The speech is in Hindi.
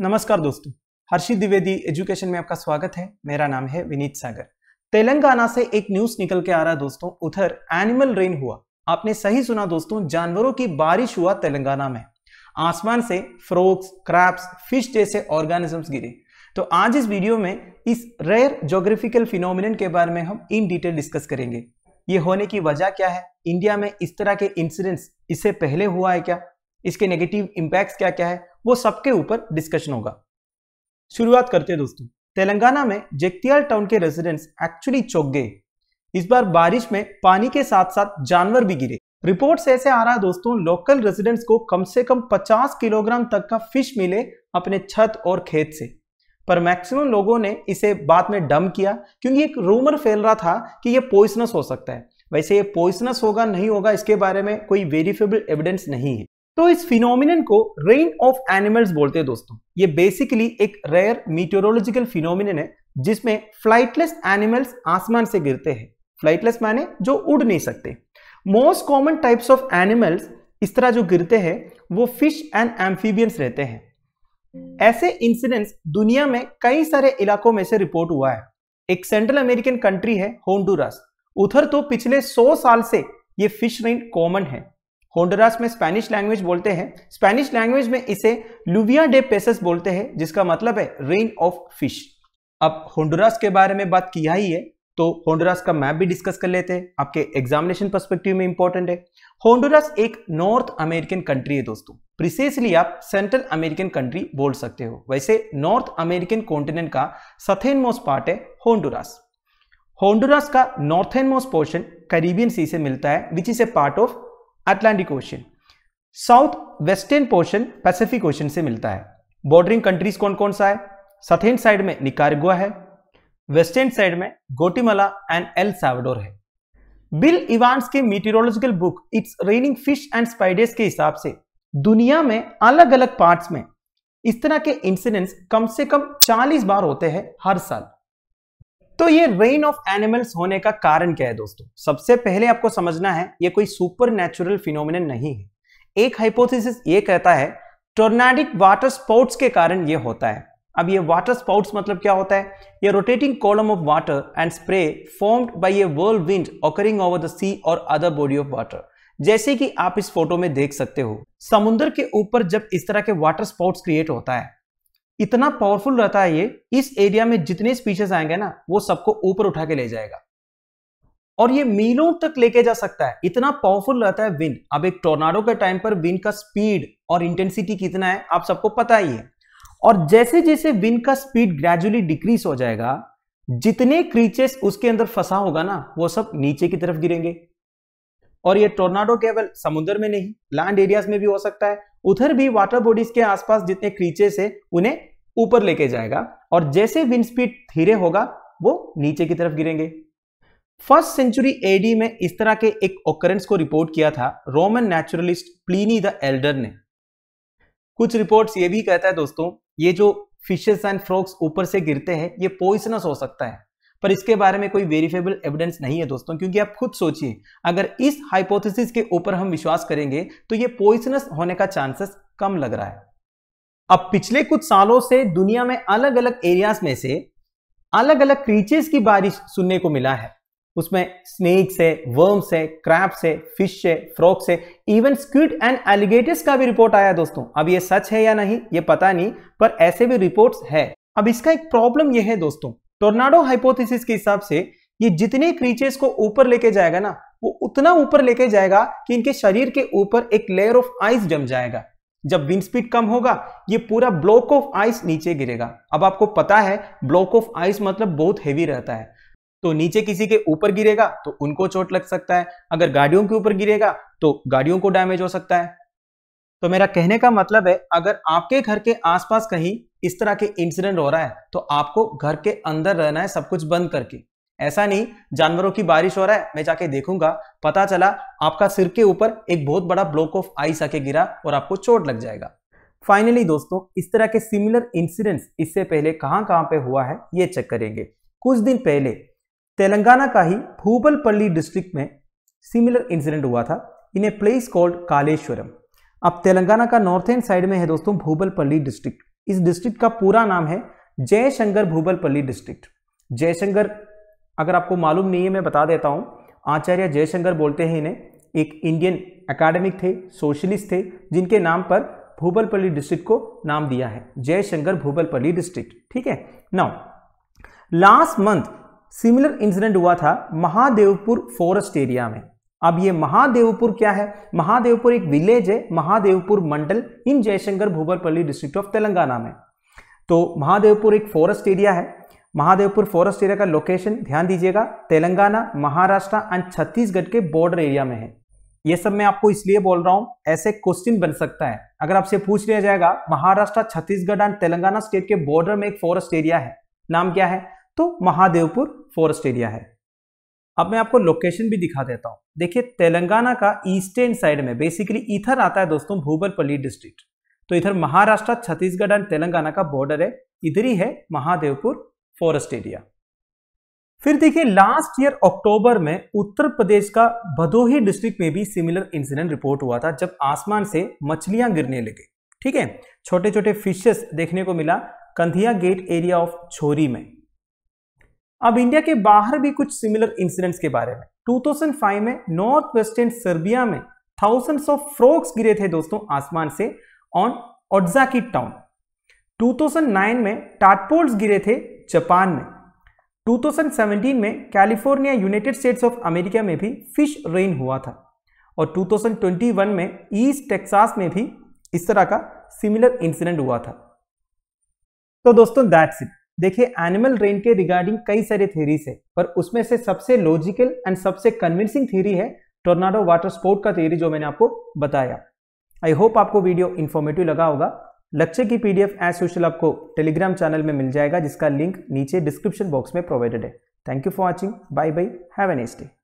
नमस्कार दोस्तों हर्षित द्विवेदी एजुकेशन में आपका स्वागत है मेरा नाम है विनीत सागर तेलंगाना से एक न्यूज निकल के आ रहा है दोस्तों उधर एनिमल रेन हुआ आपने सही सुना दोस्तों जानवरों की बारिश हुआ तेलंगाना में आसमान से फ्रोक्स क्रैप्स फिश जैसे ऑर्गेनिजम्स गिरे तो आज इस वीडियो में इस रेयर जोग्राफिकल फिनोमिन के बारे में हम इन डिटेल डिस्कस करेंगे ये होने की वजह क्या है इंडिया में इस तरह के इंसिडेंट्स इससे पहले हुआ है क्या इसके नेगेटिव इम्पैक्ट्स क्या क्या है वो सबके ऊपर डिस्कशन होगा शुरुआत करते हैं दोस्तों तेलंगाना में जेक्तियाल टाउन के रेजिडेंट्स एक्चुअली चौक गए इस बार बारिश में पानी के साथ साथ जानवर भी गिरे रिपोर्ट ऐसे आ रहा है दोस्तों लोकल रेजिडेंट्स को कम से कम 50 किलोग्राम तक का फिश मिले अपने छत और खेत से पर मैक्सिमम लोगों ने इसे बाद में डम किया क्योंकि एक रूमर फैल रहा था कि ये पॉइसनस हो सकता है वैसे ये पॉइसनस होगा नहीं होगा इसके बारे में कोई वेरीफेबल एविडेंस नहीं है तो इस फिनोमिनन को रेन ऑफ एनिमल्स बोलते हैं दोस्तों ये बेसिकली एक रेयर मीटोरोलॉजिकल फिनोमिनन है जिसमें फ्लाइटलेस एनिमल्स आसमान से गिरते हैं फ्लाइटलेस माने जो उड़ नहीं सकते most common types of animals इस तरह जो गिरते हैं वो फिश एंड एम्फीबियंस रहते हैं ऐसे इंसिडेंट्स दुनिया में कई सारे इलाकों में से रिपोर्ट हुआ है एक सेंट्रल अमेरिकन कंट्री है होंडुरास उधर तो पिछले 100 साल से ये फिश रेन कॉमन है होंडरास में स्पेनिश लैंग्वेज बोलते हैं स्पेनिश लैंग्वेज में इसे लुविया डे पेसस बोलते हैं जिसका मतलब है रेन ऑफ फिश अब होंडरास के बारे में बात किया ही है तो होंडरास का मैप भी डिस्कस कर लेते हैं आपके एग्जामिनेशन पर्सपेक्टिव में इंपॉर्टेंट है होंडुरास एक नॉर्थ अमेरिकन कंट्री है दोस्तों प्रिसेसली आप सेंट्रल अमेरिकन कंट्री बोल सकते हो वैसे नॉर्थ अमेरिकन कॉन्टिनेंट का सथेन मोस्ट पार्ट है होंडुरास होंडुरास का northern most portion Caribbean sea से मिलता है which is a part of Atlantic ocean south western portion Pacific ocean से मिलता है बॉर्डरिंग कंट्रीज कौन कौन सा है सथेन साइड में निकारगुआ है वेस्टर्न साइड में गोटीमला एंड एल सावडोर है बिल इवांस के meteorological book it's raining fish and spiders के हिसाब से दुनिया में अलग अलग पार्ट्स में इस तरह के इंसिडेंट्स कम से कम 40 बार होते हैं हर साल तो ये रेन ऑफ एनिमल्स होने का कारण क्या है दोस्तों सबसे पहले आपको समझना है ये कोई सुपर नेचुरल फिनोमिन नहीं है एक हाइपोथेसिस ये कहता है टोर्नाडिक वाटर स्पाउट्स के कारण ये होता है अब ये वाटर स्पाउट्स मतलब क्या होता है ये rotating column of water and spray formed by a whirlwind occurring over the sea और अदर बॉडी ऑफ वाटर जैसे कि आप इस फोटो में देख सकते हो समुद्र के ऊपर जब इस तरह के वाटर स्पाउट्स क्रिएट होता है इतना पावरफुल रहता है ये इस एरिया में जितने स्पीचेस आएंगे ना वो सबको ऊपर उठा के ले जाएगा और ये मीलों तक लेके जा सकता है इतना पावरफुल रहता है विंड अब एक टोर्नाडो के टाइम पर विंड का स्पीड और इंटेंसिटी कितना है आप सबको पता ही है और जैसे जैसे विंड का स्पीड ग्रेजुअली डिक्रीज हो जाएगा जितने क्रीचेस उसके अंदर फंसा होगा ना वो सब नीचे की तरफ गिरेंगे और ये टोर्नाडो केवल समुद्र में नहीं लैंड एरियाज में भी हो सकता है उधर भी वाटर बॉडीज के आसपास जितने क्रीचेस है उन्हें ऊपर लेके जाएगा और जैसे विंड स्पीड धीरे होगा वो नीचे की तरफ गिरेंगे फर्स्ट सेंचुरी एडी में इस तरह के एक ओकरेंस को रिपोर्ट किया था Roman naturalist Pliny the elder ने कुछ रिपोर्ट्स ये भी कहता है दोस्तों ये जो फिशेस एंड फ्रॉक्स ऊपर से गिरते हैं ये पॉइसनस हो सकता है पर इसके बारे में कोई वेरीफेबल एविडेंस नहीं है दोस्तों क्योंकि आप खुद सोचिए अगर इस हाइपोथेसिस के ऊपर हम विश्वास करेंगे तो ये पॉइसनस होने का चांसेस कम लग रहा है अब पिछले कुछ सालों से दुनिया में अलग अलग एरियाज में से अलग अलग क्रीचर्स की बारिश सुनने को मिला है उसमें स्नेक्स है वर्म्स है क्रैप्स है फिश है फ्रॉक्स है इवन स्क्विड एंड एलिगेटर्स का भी रिपोर्ट आया दोस्तों अब ये सच है या नहीं ये पता नहीं पर ऐसे भी रिपोर्ट्स है अब इसका एक प्रॉब्लम यह है दोस्तों टोर्नाडो हाइपोथेसिस के हिसाब से ये जितने क्रीचर्स को ऊपर लेके जाएगा ना वो उतना ऊपर लेके जाएगा कि इनके शरीर के ऊपर एक लेयर ऑफ आइस जम जाएगा जब विंड स्पीड कम होगा ये पूरा ब्लॉक ऑफ आइस नीचे गिरेगा अब आपको पता है ब्लॉक ऑफ आइस मतलब बहुत हेवी रहता है तो नीचे किसी के ऊपर गिरेगा तो उनको चोट लग सकता है अगर गाड़ियों के ऊपर गिरेगा तो गाड़ियों को डैमेज हो सकता है तो मेरा कहने का मतलब है अगर आपके घर के आसपास कहीं इस तरह के इंसिडेंट हो रहा है तो आपको घर के अंदर रहना है सब कुछ बंद करके ऐसा नहीं जानवरों की बारिश हो रहा है मैं जाके देखूंगा पता चला आपका सिर के ऊपर एक बहुत बड़ा ब्लॉक ऑफ आइस आके गिरा और आपको चोट लग जाएगा फाइनली दोस्तों इस तरह के सिमिलर इंसिडेंट्स इससे पहले कहां कहां पे हुआ है ये चेक करेंगे कुछ दिन पहले तेलंगाना का ही भूबलपल्ली डिस्ट्रिक्ट में सिमिलर इंसिडेंट हुआ था in a place called Kaleshwaram अब तेलंगाना का नॉर्थ एंड साइड में है दोस्तों भूबलपल्ली डिस्ट्रिक्ट इस डिस्ट्रिक्ट का पूरा नाम है जयशंकर भूबलपल्ली डिस्ट्रिक्ट जयशंकर अगर आपको मालूम नहीं है मैं बता देता हूँ आचार्य जयशंकर बोलते हैं इन्हें एक इंडियन एकेडमिक थे सोशलिस्ट थे जिनके नाम पर भूबलपल्ली डिस्ट्रिक्ट को नाम दिया है जयशंकर भूबलपल्ली डिस्ट्रिक्ट ठीक है now last month similar incident हुआ था महादेवपुर फॉरेस्ट एरिया में अब ये महादेवपुर क्या है महादेवपुर एक विलेज है Mahadevpur mandal in Jayashankar Bhupalpally district of Telangana में तो महादेवपुर एक फॉरेस्ट एरिया है महादेवपुर फॉरेस्ट एरिया का लोकेशन ध्यान दीजिएगा तेलंगाना महाराष्ट्र एंड छत्तीसगढ़ के बॉर्डर एरिया में है ये सब मैं आपको इसलिए बोल रहा हूँ ऐसे क्वेश्चन बन सकता है अगर आपसे पूछ लिया जाएगा महाराष्ट्र छत्तीसगढ़ एंड तेलंगाना स्टेट के बॉर्डर में एक फॉरेस्ट एरिया है नाम क्या है तो महादेवपुर फॉरेस्ट एरिया है अब मैं आपको लोकेशन भी दिखा देता हूँ देखिए तेलंगाना का ईस्टर्न साइड में बेसिकली इधर आता है दोस्तों भूबलपल्ली डिस्ट्रिक्ट तो इधर महाराष्ट्र छत्तीसगढ़ एंड तेलंगाना का बॉर्डर है इधर ही है महादेवपुर फॉरेस्ट एरिया फिर देखिए लास्ट ईयर अक्टूबर में उत्तर प्रदेश का भदोही डिस्ट्रिक्ट में भी सिमिलर इंसिडेंट रिपोर्ट हुआ था जब आसमान से मछलियां गिरने लगे ठीक है छोटे छोटे फिशेस देखने को मिला कंधिया गेट एरिया ऑफ छोरी में अब इंडिया के बाहर भी कुछ सिमिलर इंसिडेंट्स के बारे में 2005 में नॉर्थ वेस्टर्न सर्बिया में थाउजेंड्स ऑफ फ्रॉक्स गिरे थे दोस्तों आसमान से ऑन ओडजाकी टाउन 2009 में टाटपोल्स गिरे थे जापान में 2017 में California United States of America में भी फिश रेन हुआ था और 2021 में ईस्ट टेक्सास में भी इस तरह का सिमिलर इंसिडेंट हुआ था तो दोस्तों दैट्स इट देखिए एनिमल ब्रेन के रिगार्डिंग कई सारे थ्योरीज है पर उसमें से सबसे लॉजिकल एंड सबसे कन्विंसिंग थ्योरी है टोर्नाडो वाटर स्पोर्ट का थ्योरी जो मैंने आपको बताया आई होप आपको वीडियो इन्फॉर्मेटिव लगा होगा लक्ष्य की पीडीएफ एज सोशल आपको टेलीग्राम चैनल में मिल जाएगा जिसका लिंक नीचे डिस्क्रिप्शन बॉक्स में प्रोवाइडेड है thank you for watching bye bye have an एस्टे